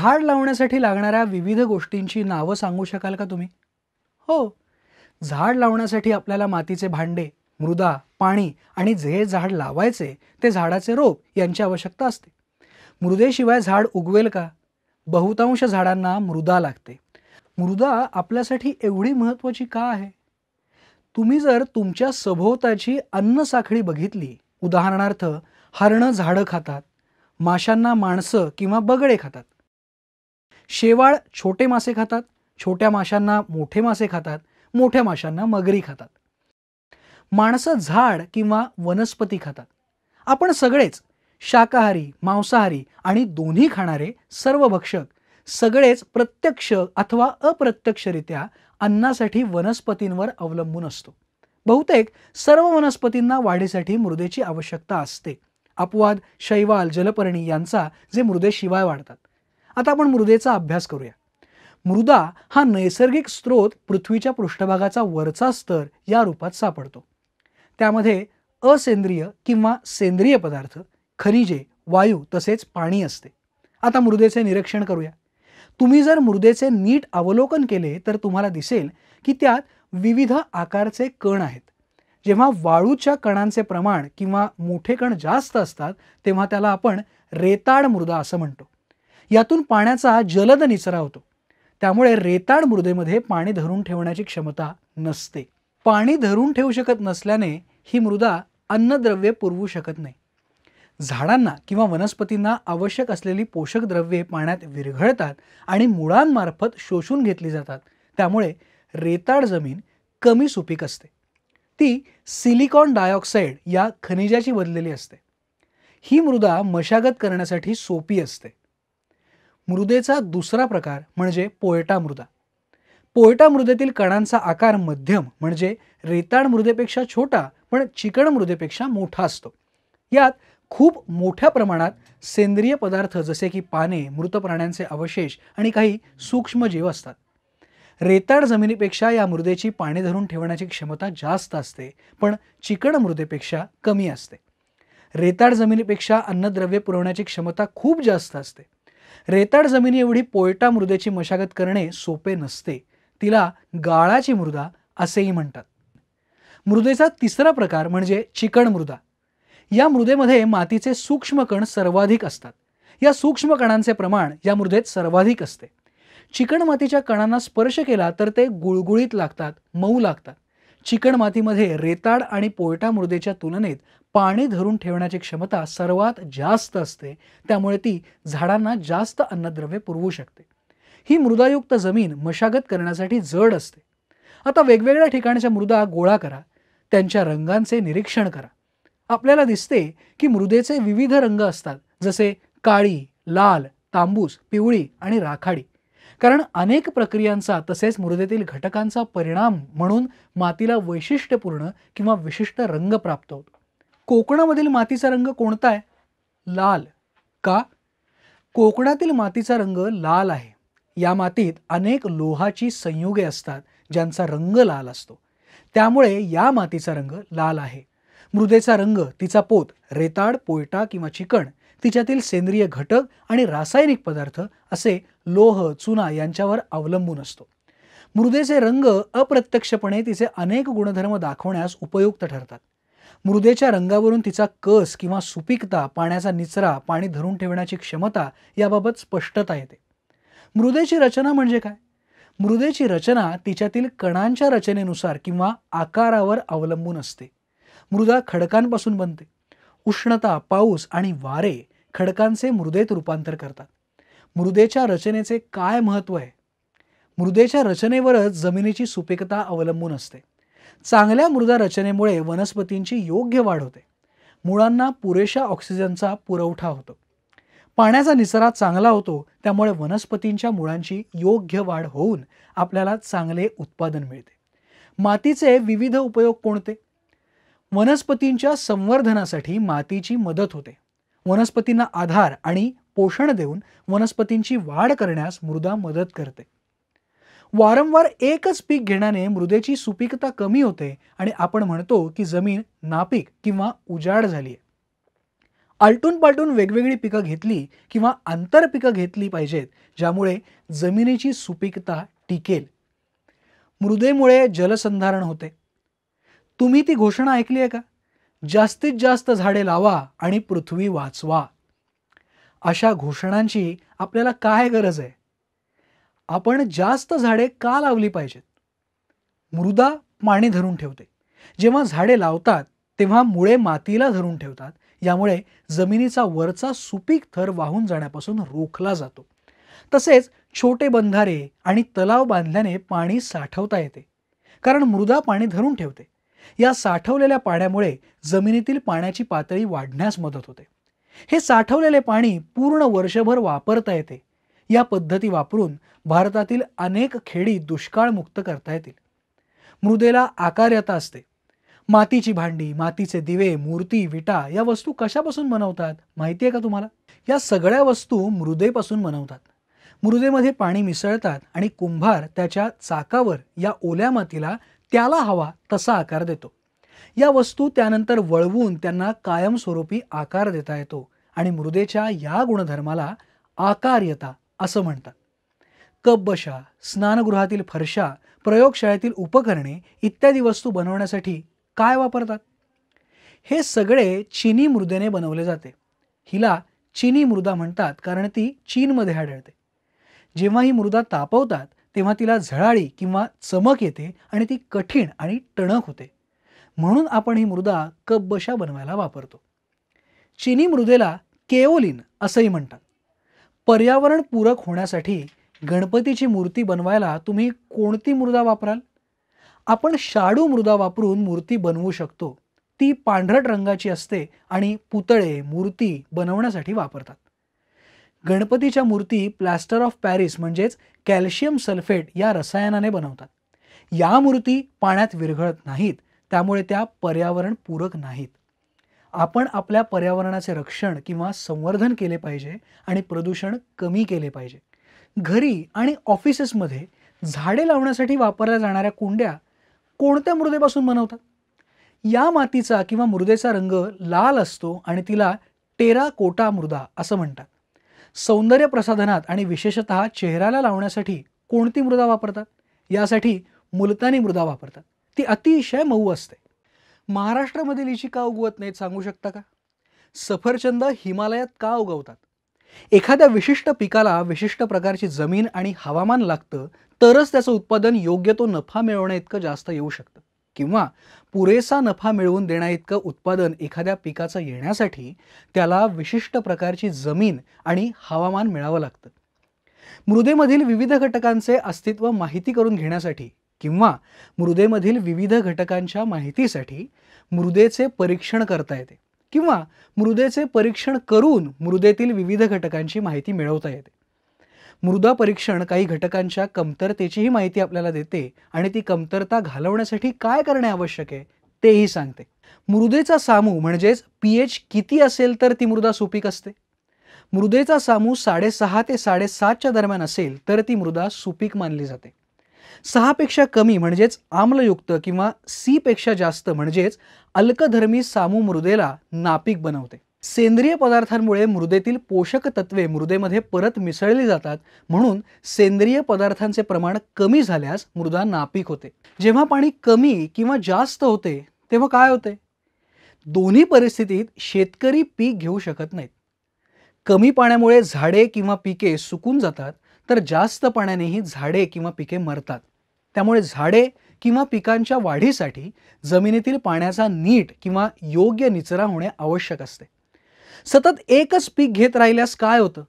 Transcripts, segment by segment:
झाड लावण्यासाठी लागणाऱ्या विविध गोष्टींची नावं सांगू शकाल का तुम्ही हो झाड लावण्यासाठी आपल्याला मातीचे भांडे मृदा पाणी आणि जे झाड लावायचे ते झाडाचे रोप यांची आवश्यकता असते मृदेशिवाय झाड उगवेल का बहुतांश झाडांना मृदा लागते मृदा आपल्यासाठी एवढी महत्त्वाची का आहे तुम्ही जर तुमच्या सभोवताची अन्नसाखळी बघितली उदाहरणार्थ हरणं झाडं खातात माशांना माणसं किंवा बगडे खातात शेवाळ छोटे मासे खातात छोट्या माशांना मोठे मासे खातात मोठ्या माशांना मगरी खातात माणसं झाड किंवा वनस्पती खातात आपण सगळेच शाकाहारी मांसाहारी आणि दोन्ही खाणारे सर्व भक्षक सगळेच प्रत्यक्ष अथवा अप्रत्यक्षरित्या अन्नासाठी वनस्पतींवर अवलंबून असतो बहुतेक सर्व वनस्पतींना वाढीसाठी मृदेची आवश्यकता असते अपवाद शैवाल जलपर्णी यांचा जे मृदेशिवाय वाढतात आता आपण मृदेचा अभ्यास करूया मृदा हा नैसर्गिक स्रोत पृथ्वीच्या पृष्ठभागाचा वरचा स्तर या रूपात सापडतो त्यामध्ये असेंद्रिय किंवा सेंद्रिय पदार्थ खनिजे वायू तसेच पाणी असते आता मृदेचे निरीक्षण करूया तुम्ही जर मृदेचे नीट अवलोकन केले तर तुम्हाला दिसेल की त्यात विविध आकारचे कण आहेत जेव्हा वाळूच्या कणांचे प्रमाण किंवा मोठे कण जास्त असतात तेव्हा त्याला आपण रेताड मृदा असं म्हणतो यातून पाण्याचा जलद निचरा होतो त्यामुळे रेताड मृदेमध्ये पाणी धरून ठेवण्याची क्षमता नसते पाणी धरून ठेवू शकत नसल्याने ही मृदा अन्नद्रव्ये पुरवू शकत नाही झाडांना किंवा वनस्पतींना आवश्यक असलेली पोषक द्रव्ये पाण्यात विरघळतात आणि मुळांमार्फत शोषून घेतली जातात त्यामुळे रेताड जमीन कमी सुपीक असते ती सिलिकॉन डायऑक्साईड या खनिजाची बदलेली असते ही मृदा मशागत करण्यासाठी सोपी असते मृदेचा दुसरा प्रकार म्हणजे पोयटा मृदा पोयटा मृदेतील कणांचा आकार मध्यम म्हणजे रेताड मृदेपेक्षा छोटा पण चिकण मृदेपेक्षा मोठा असतो यात खूप मोठ्या प्रमाणात सेंद्रिय पदार्थ जसे की पाने मृत प्राण्यांचे अवशेष आणि काही सूक्ष्मजीव असतात रेताड जमिनीपेक्षा या मृदेची पाणी धरून ठेवण्याची क्षमता जास्त असते पण चिकण मृदेपेक्षा कमी असते रेताड जमिनीपेक्षा अन्नद्रव्य पुरवण्याची क्षमता खूप जास्त असते रेताड जमिनी एवढी पोयटा मृदेची मशागत करणे सोपे नसते तिला गाळाची मृदा असेही म्हणतात मृदेचा तिसरा प्रकार म्हणजे चिकण मृदा या मृदेमध्ये मातीचे सूक्ष्म कण सर्वाधिक असतात या सूक्ष्म कणांचे प्रमाण या मृदेत सर्वाधिक असते चिकण मातीच्या कणांना स्पर्श केला तर ते गुळगुळीत लागतात मऊ लागतात चिकणमातीमध्ये रेताड आणि पोयटा मृदेच्या तुलनेत पाणी धरून ठेवण्याची क्षमता सर्वात जास्त असते त्यामुळे ती झाडांना जास्त अन्नद्रव्य पुरवू शकते ही मृदायुक्त जमीन मशागत करण्यासाठी जड असते आता वेगवेगळ्या ठिकाणच्या मृदा गोळा करा त्यांच्या रंगांचे निरीक्षण करा आपल्याला दिसते की मृदेचे विविध रंग असतात जसे काळी लाल तांबूस पिवळी आणि राखाडी कारण अनेक प्रक्रियांचा तसेच मृदेतील घटकांचा परिणाम म्हणून मातीला वैशिष्ट्यपूर्ण किंवा विशिष्ट रंग प्राप्त होतो कोकणामधील मातीचा रंग कोणता आहे लाल का कोकणातील मातीचा रंग लाल आहे या मातीत अनेक लोहाची संयुगे असतात ज्यांचा रंग लाल असतो त्यामुळे या मातीचा रंग लाल आहे मृदेचा रंग तिचा पोत रेताड पोयटा किंवा चिकण तिच्यातील सेंद्रिय घटक आणि रासायनिक पदार्थ असे लोह चुना यांच्यावर अवलंबून असतो मृदेचे रंग अप्रत्यक्षपणे तिचे अनेक गुणधर्म दाखवण्यास उपयुक्त ठरतात मृदेच्या रंगावरून तिचा कस किंवा सुपीकता पाण्याचा निचरा पाणी धरून ठेवण्याची क्षमता याबाबत स्पष्टता येते मृदेची रचना म्हणजे काय मृदेची रचना तिच्यातील कणांच्या रचनेनुसार किंवा आकारावर अवलंबून असते मृदा खडकांपासून बनते उष्णता पाऊस आणि वारे खडकांचे मृदेत रूपांतर करतात मृदेच्या रचनेचे काय महत्त्व आहे मृदेच्या रचनेवरच जमिनीची सुपीकता अवलंबून असते चांगल्या मृदा रचनेमुळे वनस्पतींची योग्य वाढ होते मुळांना पुरेशा ऑक्सिजनचा पुरवठा होतो पाण्याचा निसरा चांगला होतो त्यामुळे वनस्पतींच्या मुळांची योग्य वाढ होऊन आपल्याला चांगले उत्पादन मिळते मातीचे विविध उपयोग कोणते वनस्पतींच्या संवर्धनासाठी मातीची मदत होते वनस्पतींना आधार आणि पोषण देऊन वनस्पतींची वाढ करण्यास मृदा मदत करते वारंवार एकच पीक घेण्याने मृदेची सुपीकता कमी होते आणि आपण म्हणतो की जमीन नापीक किंवा उजाड झाली आहे आलटून पालटून वेगवेगळी पिकं घेतली किंवा आंतर पिकं घेतली पाहिजेत ज्यामुळे जमिनीची सुपीकता टिकेल मृदेमुळे जलसंधारण होते तुम्ही ती घोषणा ऐकली आहे का जास्तीत जास्त झाडे लावा आणि पृथ्वी वाचवा अशा घोषणांची आपल्याला काय गरज आहे आपण जास्त झाडे का लावली पाहिजेत मृदा पाणी धरून ठेवते जेव्हा झाडे लावतात तेव्हा मुळे मातीला धरून ठेवतात यामुळे जमिनीचा वरचा सुपीक थर वाहून जाण्यापासून रोखला जातो तसेच छोटे बंधारे आणि तलाव बांधल्याने पाणी साठवता येते कारण मृदा पाणी धरून ठेवते या साठवलेल्या पाण्यामुळे जमिनीतील पाण्याची पातळी वाढण्यास मदत होते हे साठवलेले पाणी पूर्ण वर्षभर वापरता येते या पद्धती वापरून भारतातील अनेक खेडी दुष्काळमुक्त करता येतील मृदेला आकार्यता असते मातीची भांडी मातीचे दिवे मूर्ती विटा या वस्तू कशापासून बनवतात माहिती आहे का तुम्हाला या सगळ्या वस्तू मृदेपासून बनवतात मृदेमध्ये पाणी मिसळतात आणि कुंभार त्याच्या चाकावर या ओल्या मातीला त्याला हवा तसा आकार देतो या वस्तू त्यानंतर वळवून त्यांना कायमस्वरूपी आकार देता येतो आणि मृदेच्या या गुणधर्माला आकार्यता असं म्हणतात कपबशा स्नानगृहातील फरशा प्रयोगशाळेतील उपकरणे इत्यादी वस्तू बनवण्यासाठी काय वापरतात हे सगळे चिनी मृदेने बनवले जाते हिला चिनी मृदा म्हणतात कारण ती चीनमध्ये आढळते जेव्हा ही मृदा तापवतात तेव्हा तिला झळाळी किंवा चमक येते आणि ती कठीण आणि टणक होते म्हणून आपण ही मृदा कपबशा बनवायला वापरतो चिनी मृदेला केओलिन असंही म्हणतात पर्यावरणपूरक होण्यासाठी गणपतीची मूर्ती बनवायला तुम्ही कोणती मृदा वापराल आपण शाडू मृदा वापरून मूर्ती बनवू शकतो ती पांढरट रंगाची असते आणि पुतळे मूर्ती बनवण्यासाठी वापरतात गणपतीच्या मूर्ती प्लॅस्टर ऑफ पॅरिस म्हणजेच कॅल्शियम सल्फेट या रसायनाने बनवतात या मूर्ती पाण्यात विरघळत नाहीत त्यामुळे त्या पर्यावरण पूरक नाहीत आपण आपल्या पर्यावरणाचे रक्षण किंवा संवर्धन केले पाहिजे आणि प्रदूषण कमी केले पाहिजे घरी आणि ऑफिसेसमध्ये झाडे लावण्यासाठी वापरल्या जाणाऱ्या कुंड्या कोणत्या मृदेपासून बनवतात या मातीचा किंवा मृदेचा रंग लाल असतो आणि तिला टेरा कोटा मृदा असं म्हणतात सौंदर्य प्रसाधनात आणि विशेषतः चेहऱ्याला लावण्यासाठी कोणती मृदा वापरतात यासाठी मुलतानी मृदा वापरतात ती अतिशय मऊ असते महाराष्ट्रामध्ये लिची का उगवत नाहीत सांगू शकता का सफरचंद हिमालयात का उगवतात एखाद्या विशिष्ट पिकाला विशिष्ट प्रकारची जमीन आणि हवामान लागतं तरच त्याचं उत्पादन योग्य तो नफा मिळवण्या इतकं जास्त येऊ शकतं किंवा पुरेसा नफा मिळवून देण्या इतकं उत्पादन एखाद्या पिकाचं येण्यासाठी त्याला विशिष्ट प्रकारची जमीन आणि हवामान मिळावं लागतं मृदेमधील विविध घटकांचे अस्तित्व माहिती करून घेण्यासाठी किंवा मृदेमधील विविध घटकांच्या माहितीसाठी मृदेचे परीक्षण करता येते किंवा मृदेचे परीक्षण करून मृदेतील विविध घटकांची माहिती मिळवता येते मृदा परीक्षण काही घटकांच्या कमतरतेचीही माहिती आपल्याला देते आणि ती कमतरता घालवण्यासाठी काय करणे आवश्यक आहे तेही सांगते मृदेचा सामू म्हणजेच पी एच किती असेल तर ती मृदा सुपीक असते मृदेचा सामू साडेसहा ते साडेसातच्या दरम्यान असेल तर ती मृदा सुपीक मानली जाते सहापेक्षा कमी म्हणजेच आम्लयुक्त किंवा सीपेक्षा जास्त म्हणजेच अल्कधर्मी सामू मृदेला नापीक बनवते सेंद्रिय पदार्थांमुळे मृदेतील पोषक तत्वे मृदेमध्ये परत मिसळली जातात म्हणून सेंद्रिय पदार्थांचे प्रमाण कमी झाल्यास मृदा नापीक होते जेव्हा पाणी कमी किंवा जास्त होते तेव्हा काय होते दोन्ही परिस्थितीत शेतकरी पीक घेऊ शकत नाहीत कमी पाण्यामुळे झाडे किंवा पिके सुकून जातात तर जास्त पाण्यानेही झाडे किंवा पिके मरतात त्यामुळे झाडे किंवा पिकांच्या वाढीसाठी जमिनीतील पाण्याचा नीट किंवा योग्य निचरा होणे आवश्यक असते सतत एकच पीक घेत राहिल्यास काय होतं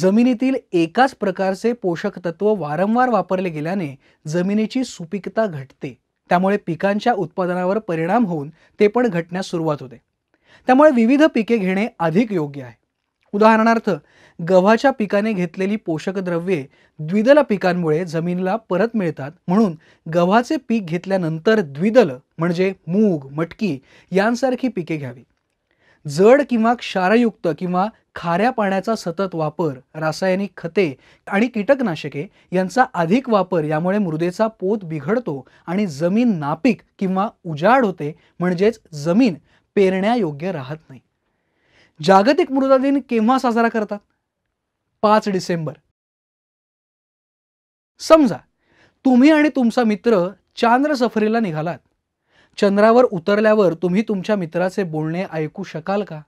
जमिनीतील एकाच प्रकारचे पोषक तत्व वारंवार वापरले गेल्याने जमिनीची सुपीकता घटते त्यामुळे पिकांच्या उत्पादनावर परिणाम होऊन ते पण घटण्यास सुरुवात होते त्यामुळे विविध पिके घेणे अधिक योग्य आहे उदाहरणार्थ गव्हाच्या पिकाने घेतलेली पोषक द्रव्ये द्विदल पिकांमुळे जमिनीला परत मिळतात म्हणून गव्हाचे पीक घेतल्यानंतर द्विदल म्हणजे मूग मटकी यांसारखी पिके घ्यावी जड किंवा क्षारयुक्त किंवा खाऱ्या पाण्याचा सतत वापर रासायनिक खते आणि कीटकनाशके यांचा अधिक वापर यामुळे मृदेचा पोत बिघडतो आणि जमीन नापीक किंवा उजाड होते म्हणजेच जमीन पेरण्यायोग्य राहत नाही जागतिक मृदा दिन केव्हा साजरा करतात पाच डिसेंबर समजा तुम्ही आणि तुमचा मित्र चांद्र सफरीला निघालात चंद्रावर उतरल्यावर तुम्ही तुमच्या मित्राचे बोलणे ऐकू शकाल का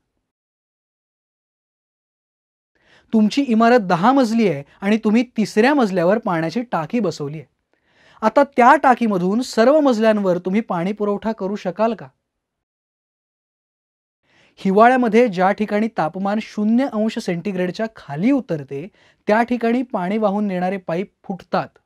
तुमची इमारत दहा मजली आहे आणि तुम्ही तिसऱ्या मजल्यावर पाण्याची टाकी बसवली आहे आता त्या टाकीमधून सर्व मजल्यांवर तुम्ही पाणी पुरवठा करू शकाल का हिवाळ्यामध्ये ज्या ठिकाणी तापमान शून्य अंश सेंटीग्रेडच्या खाली उतरते त्या ठिकाणी पाणी वाहून नेणारे पाईप फुटतात